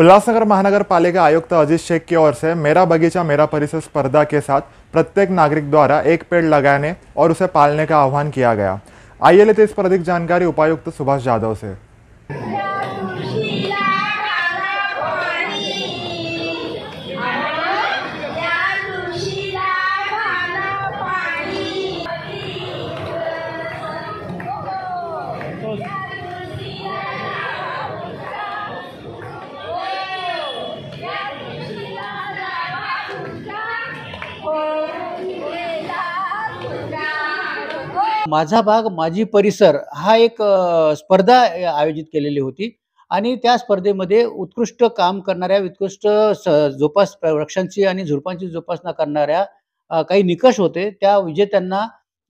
उल्लासनगर महानगर पालिका आयुक्त अजीत शेख की ओर से मेरा बगीचा मेरा परिसर स्पर्धा के साथ प्रत्येक नागरिक द्वारा एक पेड़ लगाने और उसे पालने का आह्वान किया गया आइए लेते इस पर अधिक जानकारी उपायुक्त सुभाष यादव से Yeah. माझा भाग माझी परिसर हा एक स्पर्धा आयोजित केलेली होती आणि त्या स्पर्धेमध्ये उत्कृष्ट काम करणाऱ्या उत्कृष्ट जोपास वृक्षांची आणि झुडपांची जोपासना करणाऱ्या काही निकष होते त्या विजेत्यांना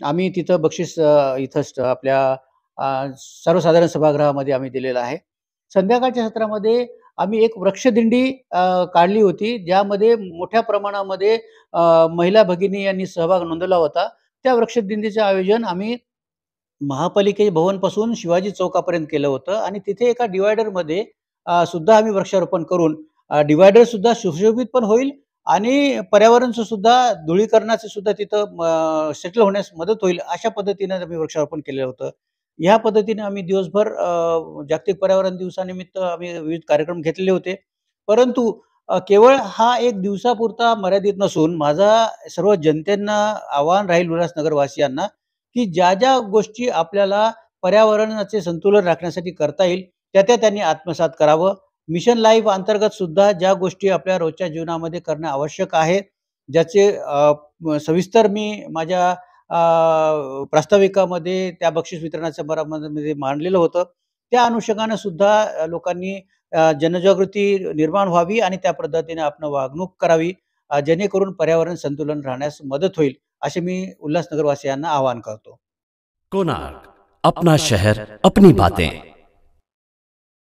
आम्ही तिथं बक्षीस इथं आपल्या सर्वसाधारण सभागृहामध्ये आम्ही दिलेला आहे संध्याकाळच्या सत्रामध्ये आम्ही एक वृक्षदिंडी काढली होती ज्यामध्ये मोठ्या प्रमाणामध्ये महिला भगिनी यांनी सहभाग नोंदवला होता त्या वृक्षदिंडीचं आयोजन आम्ही महापालिके भवनपासून शिवाजी चौकापर्यंत केलं होतं आणि तिथे एका डिवायडरमध्ये सुद्धा आम्ही वृक्षारोपण करून डिवायडर सुद्धा सुशोभित पण होईल आणि पर्यावरणचं सुद्धा धुळीकरणाचं सुद्धा तिथं सेटल होण्यास मदत होईल अशा पद्धतीने आम्ही वृक्षारोपण केलेलं होतं ह्या पद्धतीने आम्ही दिवसभर जागतिक पर्यावरण दिवसानिमित्त आम्ही विविध कार्यक्रम घेतलेले होते परंतु केवळ हा एक दिवसापुरता मर्यादित नसून माझा सर्व जनतेना आवाहन राहील उल्हासनगरवासियांना की ज्या ज्या गोष्टी आपल्याला पर्यावरणाचे संतुलन राखण्यासाठी करता येईल त्या त्या त्यांनी आत्मसात करावं मिशन लाईफ अंतर्गत सुद्धा ज्या गोष्टी आपल्या रोजच्या जीवनामध्ये करणं आवश्यक आहे ज्याचे सविस्तर मी माझ्या प्रास्ताविकामध्ये त्या बक्षीस वितरणाच्या बरामध्ये मांडलेलं होतं त्या अनुषंगाने सुद्धा लोकांनी जनजागृती निर्माण व्हावी आणि त्या पद्धतीने आपण वागणूक करावी जेणेकरून पर्यावरण संतुलन राहण्यास मदत होईल असे मी उल्हासनगरवासियांना आवाहन करतो कोणार्क आपला शहर आपली बातें